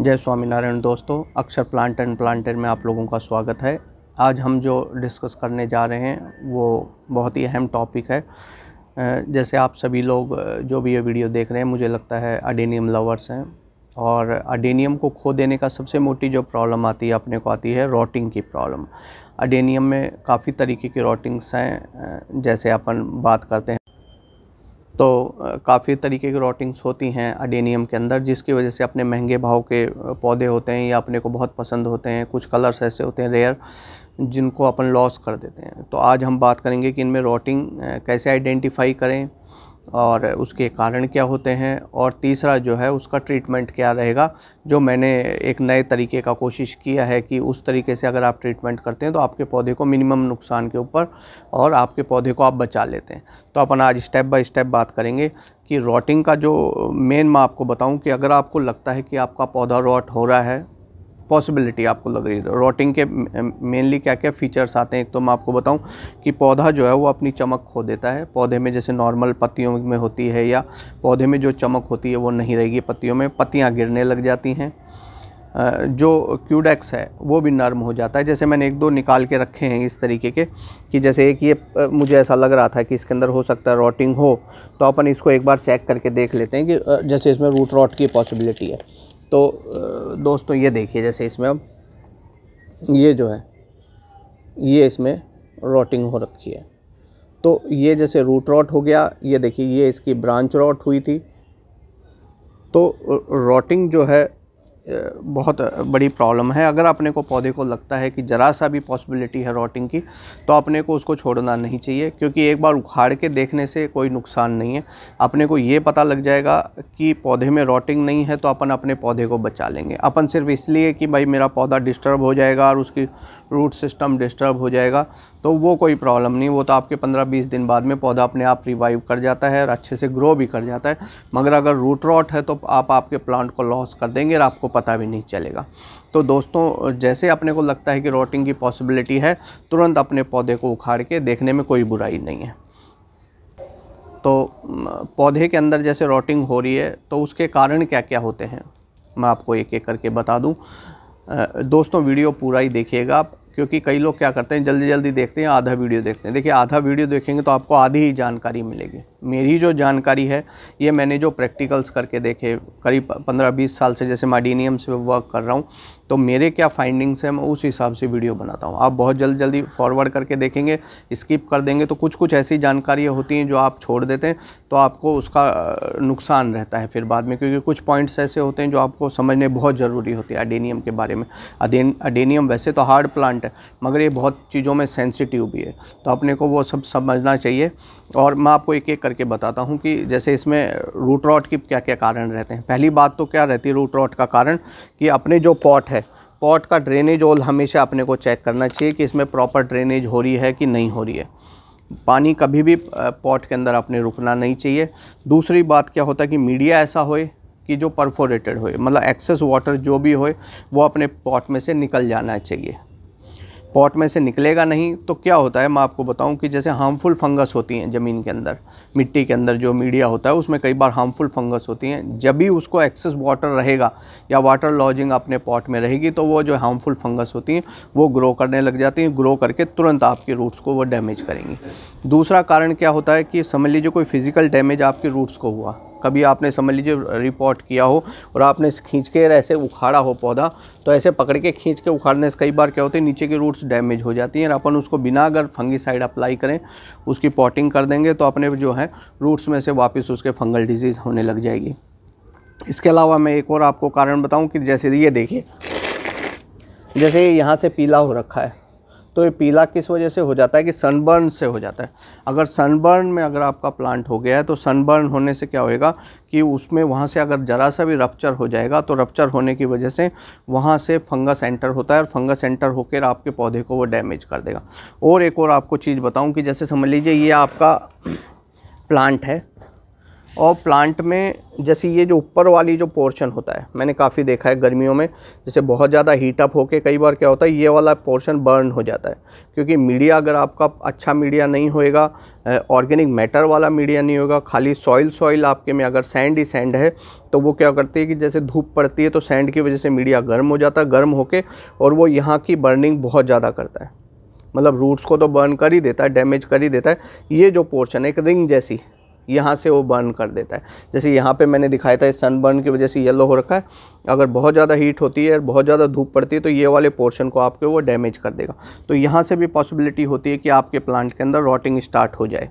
जय स्वामीनारायण दोस्तों अक्षर प्लांट एंड प्लांटर में आप लोगों का स्वागत है आज हम जो डिस्कस करने जा रहे हैं वो बहुत ही अहम टॉपिक है जैसे आप सभी लोग जो भी ये वीडियो देख रहे हैं मुझे लगता है अडेनियम लवर्स हैं और अडेनियम को खो देने का सबसे मोटी जो प्रॉब्लम आती है अपने को आती है रोटिंग की प्रॉब्लम अडेनियम में काफ़ी तरीके की रोटिंग्स हैं जैसे अपन बात करते हैं तो काफ़ी तरीके की रोटिंग्स होती हैं अडेनियम के अंदर जिसकी वजह से अपने महंगे भाव के पौधे होते हैं या अपने को बहुत पसंद होते हैं कुछ कलर्स ऐसे होते हैं रेयर जिनको अपन लॉस कर देते हैं तो आज हम बात करेंगे कि इनमें रोटिंग कैसे आइडेंटिफाई करें और उसके कारण क्या होते हैं और तीसरा जो है उसका ट्रीटमेंट क्या रहेगा जो मैंने एक नए तरीके का कोशिश किया है कि उस तरीके से अगर आप ट्रीटमेंट करते हैं तो आपके पौधे को मिनिमम नुकसान के ऊपर और आपके पौधे को आप बचा लेते हैं तो अपन आज स्टेप बाय स्टेप बात करेंगे कि रॉटिंग का जो मेन मैं आपको बताऊं कि अगर आपको लगता है कि आपका पौधा रॉट हो रहा है पॉसिबिलिटी आपको लग रही है रोटिंग के मेनली क्या क्या फ़ीचर्स आते हैं एक तो मैं आपको बताऊं कि पौधा जो है वो अपनी चमक खो देता है पौधे में जैसे नॉर्मल पत्तियों में होती है या पौधे में जो चमक होती है वो नहीं रहेगी पत्तियों में पत्तियाँ गिरने लग जाती हैं जो क्यूडेक्स है वो भी नर्म हो जाता है जैसे मैंने एक दो निकाल के रखे हैं इस तरीके के कि जैसे एक ये मुझे ऐसा लग रहा था कि इसके अंदर हो सकता है रोटिंग हो तो अपन इसको एक बार चेक करके देख लेते हैं कि जैसे इसमें रूट रॉट की पॉसिबिलिटी है तो दोस्तों ये देखिए जैसे इसमें अब ये जो है ये इसमें रोटिंग हो रखी है तो ये जैसे रूट रॉट हो गया ये देखिए ये इसकी ब्रांच रॉट हुई थी तो रॉटिंग जो है बहुत बड़ी प्रॉब्लम है अगर अपने को पौधे को लगता है कि ज़रा सा भी पॉसिबिलिटी है रोटिंग की तो अपने को उसको छोड़ना नहीं चाहिए क्योंकि एक बार उखाड़ के देखने से कोई नुकसान नहीं है अपने को ये पता लग जाएगा कि पौधे में रोटिंग नहीं है तो अपन अपने पौधे को बचा लेंगे अपन सिर्फ इसलिए कि भाई मेरा पौधा डिस्टर्ब हो जाएगा और उसकी रूट सिस्टम डिस्टर्ब हो जाएगा तो वो कोई प्रॉब्लम नहीं वो तो आपके 15-20 दिन बाद में पौधा अपने आप रिवाइव कर जाता है और अच्छे से ग्रो भी कर जाता है मगर अगर रूट रॉट है तो आप आपके प्लांट को लॉस कर देंगे और आपको पता भी नहीं चलेगा तो दोस्तों जैसे अपने को लगता है कि रोटिंग की पॉसिबिलिटी है तुरंत अपने पौधे को उखाड़ के देखने में कोई बुराई नहीं है तो पौधे के अंदर जैसे रोटिंग हो रही है तो उसके कारण क्या क्या होते हैं मैं आपको एक एक करके बता दूँ दोस्तों वीडियो पूरा ही देखिएगा आप क्योंकि कई लोग क्या करते हैं जल्दी जल्दी देखते हैं आधा वीडियो देखते हैं देखिए आधा वीडियो देखेंगे तो आपको आधी ही जानकारी मिलेगी मेरी जो जानकारी है ये मैंने जो प्रैक्टिकल्स करके देखे करीब 15-20 साल से जैसे माडीनियम से वर्क कर रहा हूँ तो मेरे क्या फाइंडिंग्स हैं मैं उस हिसाब से वीडियो बनाता हूँ आप बहुत जल्द जल्दी फॉरवर्ड करके देखेंगे स्किप कर देंगे तो कुछ कुछ ऐसी जानकारियाँ होती हैं जो आप छोड़ देते हैं तो आपको उसका नुकसान रहता है फिर बाद में क्योंकि कुछ पॉइंट्स ऐसे होते हैं जो आपको समझने बहुत ज़रूरी होती है अडेनियम के बारे में अडेन अडेनियम वैसे तो हार्ड प्लांट है मगर ये बहुत चीज़ों में सेंसिटिव भी है तो अपने को वो सब समझना चाहिए और मैं आपको एक एक करके बताता हूँ कि जैसे इसमें रूट रॉट के क्या क्या कारण रहते हैं पहली बात तो क्या रहती है रूट रॉट का कारण कि अपने जो पॉट है पॉट का ड्रेनेज ऑल हमेशा अपने को चेक करना चाहिए कि इसमें प्रॉपर ड्रेनेज हो रही है कि नहीं हो रही है पानी कभी भी पॉट के अंदर अपने रुकना नहीं चाहिए दूसरी बात क्या होता है कि मीडिया ऐसा होए कि जो परफोरेटेड होए मतलब एक्सेस वाटर जो भी होए वो अपने पॉट में से निकल जाना चाहिए पॉट में से निकलेगा नहीं तो क्या होता है मैं आपको बताऊं कि जैसे हार्मफुल फंगस होती हैं ज़मीन के अंदर मिट्टी के अंदर जो मीडिया होता है उसमें कई बार हार्मफुल फंगस होती हैं जब भी उसको एक्सेस वाटर रहेगा या वाटर लॉजिंग अपने पॉट में रहेगी तो वो जो हार्मफुल फंगस होती हैं वो ग्रो करने लग जाती हैं ग्रो करके तुरंत आपके रूट्स को वो डैमेज करेंगी दूसरा कारण क्या होता है कि समझ लीजिए कोई फिज़िकल डैमेज आपके रूट्स को हुआ कभी आपने समझ लीजिए रिपोर्ट किया हो और आपने खींच के ऐसे उखाड़ा हो पौधा तो ऐसे पकड़ के खींच के उखाड़ने से कई बार क्या होते हैं नीचे की रूट्स डैमेज हो जाती हैं अपन उसको बिना अगर फंगीसाइड अप्लाई करें उसकी पॉटिंग कर देंगे तो अपने जो है रूट्स में से वापस उसके फंगल डिजीज़ होने लग जाएगी इसके अलावा मैं एक और आपको कारण बताऊँ कि जैसे ये देखिए जैसे ये यहाँ से पीला हो रखा है तो ये पीला किस वजह से हो जाता है कि सनबर्न से हो जाता है अगर सनबर्न में अगर आपका प्लांट हो गया है तो सनबर्न होने से क्या होएगा कि उसमें वहाँ से अगर ज़रा सा भी रप्चर हो जाएगा तो रप्चर होने की वजह से वहाँ से फंगस एंटर होता है और फंगस एंटर होकर आपके पौधे को वो डैमेज कर देगा और एक और आपको चीज़ बताऊँ कि जैसे समझ लीजिए ये आपका प्लांट है और प्लांट में जैसे ये जो ऊपर वाली जो पोर्शन होता है मैंने काफ़ी देखा है गर्मियों में जैसे बहुत ज़्यादा हीट अप होके कई बार क्या होता है ये वाला पोर्शन बर्न हो जाता है क्योंकि मीडिया अगर आपका अच्छा मीडिया नहीं होएगा ऑर्गेनिक मैटर वाला मीडिया नहीं होगा खाली सॉइल सॉइल आपके में अगर सैंड ही सैंड है तो वो क्या करती है कि जैसे धूप पड़ती है तो सैंड की वजह से मीडिया गर्म हो जाता है गर्म होकर और वो यहाँ की बर्निंग बहुत ज़्यादा करता है मतलब रूट्स को तो बर्न कर ही देता है डैमेज कर ही देता है ये जो पोर्शन है एक रिंग जैसी यहाँ से वो बर्न कर देता है जैसे यहाँ पे मैंने दिखाया था सन बर्न की वजह से येलो हो रखा है अगर बहुत ज़्यादा हीट होती है और बहुत ज़्यादा धूप पड़ती है तो ये वाले पोर्शन को आपके वो डैमेज कर देगा तो यहाँ से भी पॉसिबिलिटी होती है कि आपके प्लांट के अंदर रॉटिंग स्टार्ट हो जाए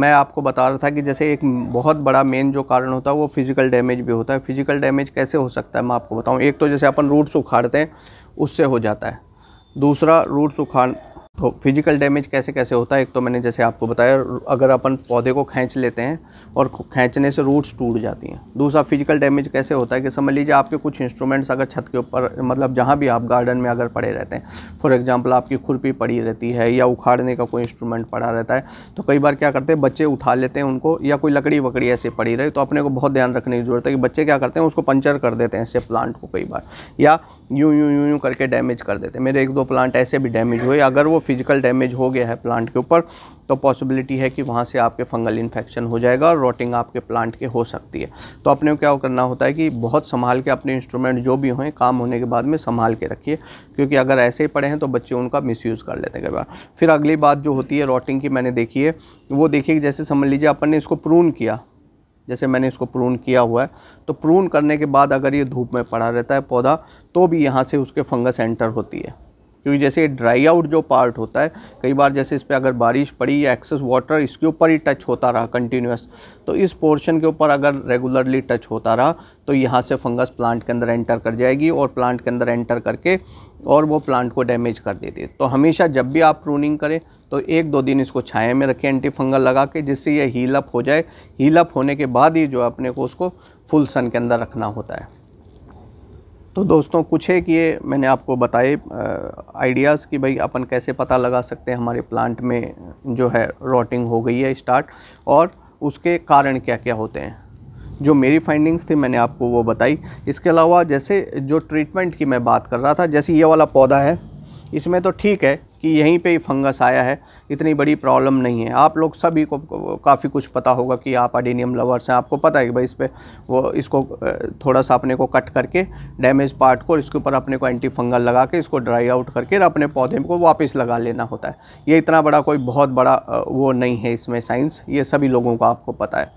मैं आपको बता रहा था कि जैसे एक बहुत बड़ा मेन जो कारण होता है वो फिज़िकल डैमेज भी होता है फिज़िकल डैमेज कैसे हो सकता है मैं आपको बताऊँ एक तो जैसे अपन रूट्स उखाड़ते हैं उससे हो जाता है दूसरा रूट्स उखाड़ तो फिजिकल डैमेज कैसे कैसे होता है एक तो मैंने जैसे आपको बताया अगर अपन पौधे को खींच लेते हैं और खींचने से रूट्स टूट जाती हैं दूसरा फिजिकल डैमेज कैसे होता है कि समझ लीजिए आपके कुछ इंस्ट्रूमेंट्स अगर छत के ऊपर मतलब जहाँ भी आप गार्डन में अगर पड़े रहते हैं फॉर एग्ज़ाम्पल आपकी खुरपी पड़ी रहती है या उखाड़ने का कोई इंस्ट्रूमेंट पड़ा रहता है तो कई बार क्या करते हैं बच्चे उठा लेते हैं उनको या कोई लकड़ी वकड़ी ऐसे पड़ी रही तो अपने को बहुत ध्यान रखने की ज़रूरत है कि बच्चे क्या करते हैं उसको पंचर कर देते हैं ऐसे प्लांट को कई बार या यूं यूं यूं यूं करके डैमेज कर देते मेरे एक दो प्लांट ऐसे भी डैमेज हुए अगर वो फिजिकल डैमेज हो गया है प्लांट के ऊपर तो पॉसिबिलिटी है कि वहाँ से आपके फंगल इन्फेक्शन हो जाएगा और रोटिंग आपके प्लांट के हो सकती है तो अपने क्या करना होता है कि बहुत संभाल के अपने इंस्ट्रूमेंट जो भी हों काम होने के बाद में संभाल के रखिए क्योंकि अगर ऐसे ही पड़े हैं तो बच्चे उनका मिसयूज़ कर लेते हैं कई बार फिर अगली बात जो होती है रोटिंग की मैंने देखी है वो देखिए जैसे समझ लीजिए अपन ने इसको प्रून किया जैसे मैंने इसको प्रून किया हुआ है तो प्रून करने के बाद अगर ये धूप में पड़ा रहता है पौधा तो भी यहाँ से उसके फंगस एंटर होती है क्योंकि जैसे ये ड्राई आउट जो पार्ट होता है कई बार जैसे इस पर अगर बारिश पड़ी या एक्सेस वाटर इसके ऊपर ही टच होता रहा कंटिन्यूस तो इस पोर्शन के ऊपर अगर रेगुलरली टच होता रहा तो यहाँ से फंगस प्लांट के अंदर एंटर कर जाएगी और प्लांट के अंदर एंटर करके और वो प्लांट को डैमेज कर देते तो हमेशा जब भी आप प्रूनिंग करें तो एक दो दिन इसको छाए में रखें एंटी फंगल लगा के जिससे ये हील अप हो जाए हील अप होने के बाद ही जो अपने को उसको फुल सन के अंदर रखना होता है तो दोस्तों कुछ है कि ये मैंने आपको बताए आइडियाज़ कि भाई अपन कैसे पता लगा सकते हैं हमारे प्लांट में जो है रोटिंग हो गई है स्टार्ट और उसके कारण क्या क्या होते हैं जो मेरी फाइंडिंग्स थी मैंने आपको वो बताई इसके अलावा जैसे जो ट्रीटमेंट की मैं बात कर रहा था जैसे ये वाला पौधा है इसमें तो ठीक है कि यहीं पे फंगस आया है इतनी बड़ी प्रॉब्लम नहीं है आप लोग सभी को काफ़ी कुछ पता होगा कि आप अडीनियम लवर्स हैं आपको पता है कि भाई इस पर वो इसको थोड़ा सा अपने को कट करके डैमेज पार्ट को इसके ऊपर अपने को एंटी फंगल लगा के इसको ड्राई आउट करके अपने पौधे को वापस लगा लेना होता है ये इतना बड़ा कोई बहुत बड़ा वो नहीं है इसमें साइंस ये सभी लोगों को आपको पता है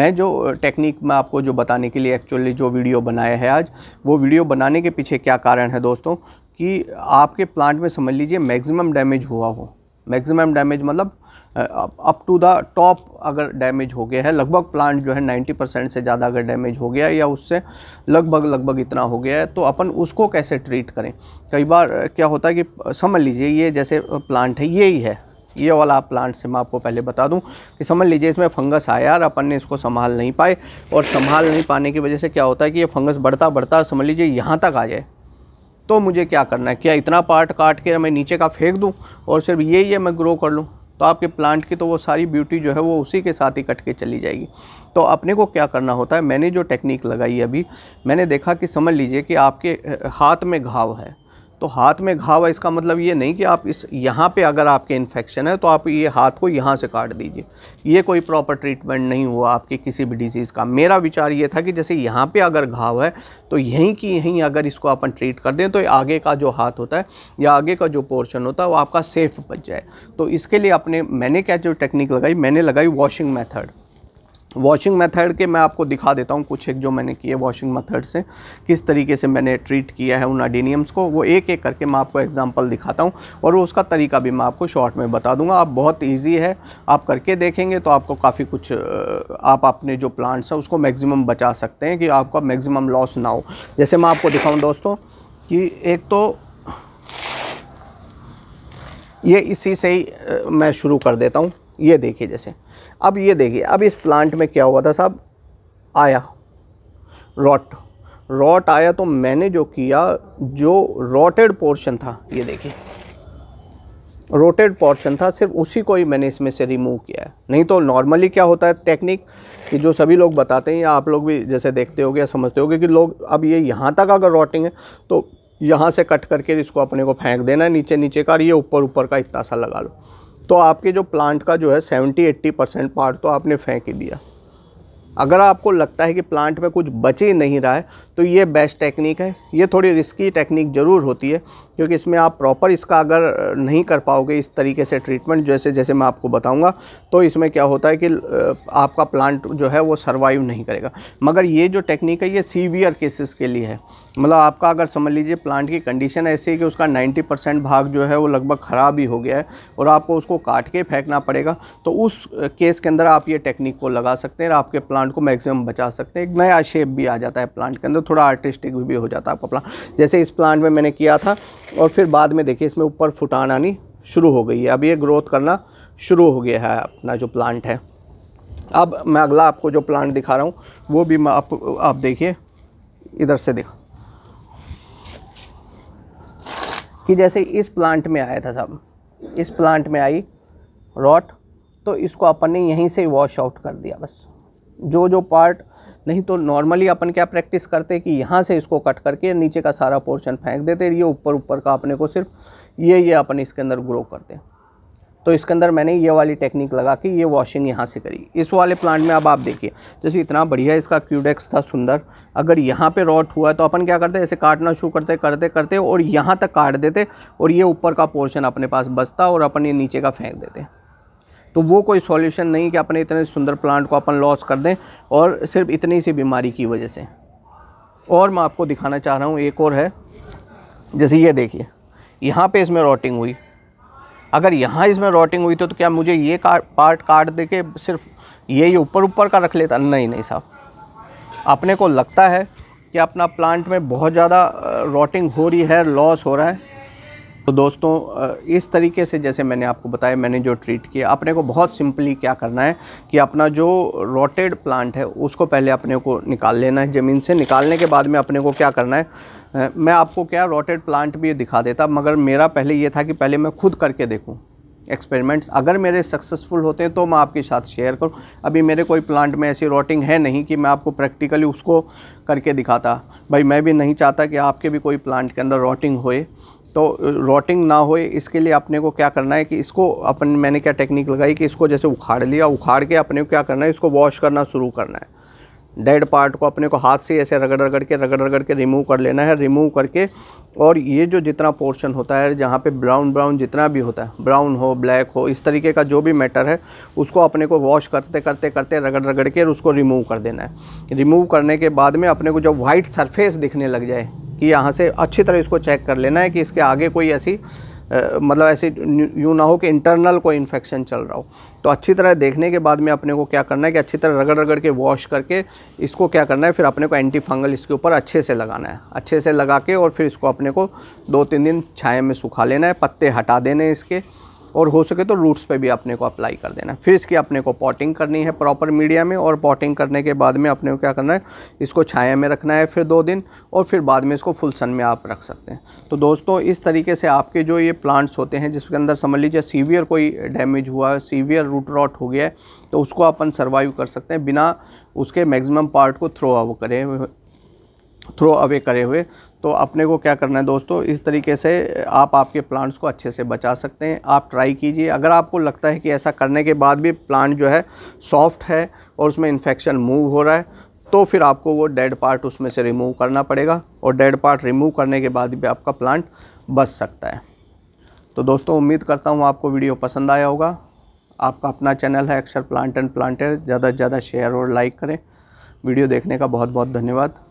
मैं जो टेक्निक में आपको जो बताने के लिए एक्चुअली जो वीडियो बनाया है आज वो वीडियो बनाने के पीछे क्या कारण है दोस्तों कि आपके प्लांट में समझ लीजिए मैक्सिमम डैमेज हुआ हो मैक्सिमम डैमेज मतलब अप टू द टॉप अगर डैमेज हो गया है लगभग प्लांट जो है 90 परसेंट से ज़्यादा अगर डैमेज हो गया है या उससे लगभग लगभग इतना हो गया है तो अपन उसको कैसे ट्रीट करें कई बार क्या होता है कि समझ लीजिए ये जैसे प्लांट है ये ही है ये वाला प्लांट से मैं आपको पहले बता दूं कि समझ लीजिए इसमें फंगस आया और अपन ने इसको संभाल नहीं पाए और संभाल नहीं पाने की वजह से क्या होता है कि ये फंगस बढ़ता बढ़ता समझ लीजिए यहाँ तक आ जाए तो मुझे क्या करना है क्या इतना पार्ट काट के मैं नीचे का फेंक दूँ और सिर्फ ये ये मैं ग्रो कर लूँ तो आपके प्लांट की तो वो सारी ब्यूटी जो है वो उसी के साथ ही कट के चली जाएगी तो अपने को क्या करना होता है मैंने जो टेक्निक लगाई अभी मैंने देखा कि समझ लीजिए कि आपके हाथ में घाव है तो हाथ में घाव है इसका मतलब ये नहीं कि आप इस यहाँ पे अगर आपके इन्फेक्शन है तो आप ये हाथ को यहाँ से काट दीजिए ये कोई प्रॉपर ट्रीटमेंट नहीं हुआ आपके किसी भी डिजीज़ का मेरा विचार ये था कि जैसे यहाँ पे अगर घाव है तो यहीं की यहीं अगर इसको अपन ट्रीट कर दें तो आगे का जो हाथ होता है या आगे का जो पोर्शन होता है वो आपका सेफ़ बच जाए तो इसके लिए अपने मैंने क्या जो टेक्निक लगाई मैंने लगाई वॉशिंग मैथड वॉशिंग मेथड के मैं आपको दिखा देता हूँ कुछ एक जो मैंने किए वॉशिंग मेथड से किस तरीके से मैंने ट्रीट किया है उन अडीनियम्स को वो एक एक करके मैं आपको एग्जांपल दिखाता हूँ और उसका तरीका भी मैं आपको शॉर्ट में बता दूंगा आप बहुत इजी है आप करके देखेंगे तो आपको काफ़ी कुछ आप अपने जो प्लांट्स हैं उसको मैगजिमम बचा सकते हैं कि आपका मैगजिमम लॉस ना हो जैसे मैं आपको दिखाऊँ दोस्तों कि एक तो ये इसी से ही मैं शुरू कर देता हूँ ये देखिए जैसे अब ये देखिए अब इस प्लांट में क्या हुआ था साहब आया रॉट रॉट आया तो मैंने जो किया जो रोटेड पोर्शन था ये देखिए रोटेड पोर्शन था सिर्फ उसी को ही मैंने इसमें से रिमूव किया है नहीं तो नॉर्मली क्या होता है टेक्निक कि जो सभी लोग बताते हैं या आप लोग भी जैसे देखते हो या समझते हो कि लोग अब ये यहाँ तक अगर रोटिंग है तो यहाँ से कट करके इसको अपने को फेंक देना है नीचे नीचे का और ये ऊपर ऊपर का इतना सा लगा लो तो आपके जो प्लांट का जो है सेवेंटी एट्टी परसेंट पार्ट तो आपने फेंक ही दिया अगर आपको लगता है कि प्लांट में कुछ बचे नहीं रहा है तो ये बेस्ट टेक्निक है ये थोड़ी रिस्की टेक्निक ज़रूर होती है क्योंकि इसमें आप प्रॉपर इसका अगर नहीं कर पाओगे इस तरीके से ट्रीटमेंट जैसे जैसे मैं आपको बताऊँगा तो इसमें क्या होता है कि आपका प्लांट जो है वो सर्वाइव नहीं करेगा मगर ये जो टेक्निक है ये सीवियर केसेस के लिए है मतलब आपका अगर समझ लीजिए प्लांट की कंडीशन ऐसी है कि उसका 90 परसेंट भाग जो है वो लगभग ख़राब ही हो गया है और आपको उसको काट के फेंकना पड़ेगा तो उस केस के अंदर आप ये टेक्निक को लगा सकते हैं और आपके प्लांट को मैक्सिमम बचा सकते हैं एक नया शेप भी आ जाता है प्लांट के अंदर थोड़ा आर्टिस्टिक भी हो जाता है आपका प्लांट जैसे इस प्लांट में मैंने किया था और फिर बाद में देखिए इसमें ऊपर फुटान आनी शुरू हो गई है अब ये ग्रोथ करना शुरू हो गया है अपना जो प्लांट है अब मैं अगला आपको जो प्लांट दिखा रहा हूँ वो भी मैं आप, आप देखिए इधर से देखो कि जैसे इस प्लांट में आया था सब इस प्लांट में आई रॉट तो इसको अपन ने यहीं से वॉश आउट कर दिया बस जो जो पार्ट नहीं तो नॉर्मली अपन क्या प्रैक्टिस करते कि यहाँ से इसको कट करके नीचे का सारा पोर्शन फेंक देते ये ऊपर ऊपर का अपने को सिर्फ ये ये अपन इसके अंदर ग्रो करते तो इसके अंदर मैंने ये वाली टेक्निक लगा के ये वॉशिंग यहाँ से करी इस वाले प्लांट में अब आप देखिए जैसे इतना बढ़िया इसका क्यूडेक्स था सुंदर अगर यहाँ पे रॉट हुआ तो अपन क्या करते ऐसे काटना शुरू करते करते करते और यहाँ तक काट देते और ये ऊपर का पोर्शन अपने पास बचता और अपन ये नीचे का फेंक देते तो वो कोई सॉल्यूशन नहीं कि अपने इतने सुंदर प्लांट को अपन लॉस कर दें और सिर्फ इतनी सी बीमारी की वजह से और मैं आपको दिखाना चाह रहा हूँ एक और है जैसे ये देखिए यहाँ पे इसमें रॉटिंग हुई अगर यहाँ इसमें रॉटिंग हुई तो, तो क्या मुझे ये का, पार्ट काट दे के सिर्फ ये ऊपर ऊपर का रख लेता नहीं नहीं साहब अपने को लगता है कि अपना प्लांट में बहुत ज़्यादा रॉटिंग हो रही है लॉस हो रहा है तो दोस्तों इस तरीके से जैसे मैंने आपको बताया मैंने जो ट्रीट किया अपने को बहुत सिंपली क्या करना है कि अपना जो रोटेड प्लांट है उसको पहले अपने को निकाल लेना है ज़मीन से निकालने के बाद में अपने को क्या करना है मैं आपको क्या रोटेड प्लांट भी दिखा देता मगर मेरा पहले ये था कि पहले मैं खुद करके देखूँ एक्सपेरिमेंट्स अगर मेरे सक्सेसफुल होते हैं तो मैं आपके साथ शेयर करूं अभी मेरे कोई प्लांट में ऐसी रोटिंग है नहीं कि मैं आपको प्रैक्टिकली उसको करके दिखाता भाई मैं भी नहीं चाहता कि आपके भी कोई प्लांट के अंदर रोटिंग होए तो रोटिंग ना होए इसके लिए अपने को क्या करना है कि इसको अपन मैंने क्या टेक्निक लगाई कि इसको जैसे उखाड़ लिया उखाड़ के अपने को क्या करना है इसको वॉश करना शुरू करना है डेड पार्ट को अपने को हाथ से ऐसे रगड़ रगड़ के रगड़ रगड़ के रिमूव कर लेना है रिमूव करके और ये जो जितना पोर्शन होता है जहाँ पे ब्राउन ब्राउन जितना भी होता है ब्राउन हो ब्लैक हो इस तरीके का जो भी मैटर है उसको अपने को वॉश करते करते करते रगड़ रगड़ के उसको रिमूव कर देना है रिमूव करने के बाद में अपने को जब वाइट सरफेस दिखने लग जाए कि यहाँ से अच्छी तरह इसको चेक कर लेना है कि इसके आगे कोई ऐसी आ, मतलब ऐसी यूँ ना हो कि इंटरनल कोई इन्फेक्शन चल रहा हो तो अच्छी तरह देखने के बाद में अपने को क्या करना है कि अच्छी तरह रगड़ रगड़ के वॉश करके इसको क्या करना है फिर अपने को एंटी फंगल इसके ऊपर अच्छे से लगाना है अच्छे से लगा के और फिर इसको अपने को दो तीन दिन छाए में सुखा लेना है पत्ते हटा देने इसके और हो सके तो रूट्स पे भी अपने को अप्लाई कर देना फिर इसकी अपने को पॉटिंग करनी है प्रॉपर मीडिया में और पॉटिंग करने के बाद में अपने को क्या करना है इसको छाया में रखना है फिर दो दिन और फिर बाद में इसको फुल सन में आप रख सकते हैं तो दोस्तों इस तरीके से आपके जो ये प्लांट्स होते हैं जिसके अंदर समझ लीजिए सीवियर कोई डैमेज हुआ है सीवियर रूट रॉट हो गया है तो उसको अपन सर्वाइव कर सकते हैं बिना उसके मैगजिम पार्ट को थ्रो आउ करें थ्रो अवे करे हुए तो अपने को क्या करना है दोस्तों इस तरीके से आप आपके प्लांट्स को अच्छे से बचा सकते हैं आप ट्राई कीजिए अगर आपको लगता है कि ऐसा करने के बाद भी प्लांट जो है सॉफ्ट है और उसमें इन्फेक्शन मूव हो रहा है तो फिर आपको वो डेड पार्ट उसमें से रिमूव करना पड़ेगा और डेड पार्ट रिमूव करने के बाद भी आपका प्लांट बच सकता है तो दोस्तों उम्मीद करता हूँ आपको वीडियो पसंद आया होगा आपका अपना चैनल है अक्सर प्लांट एंड प्लांटर ज़्यादा से ज़्यादा शेयर और लाइक करें वीडियो देखने का बहुत बहुत धन्यवाद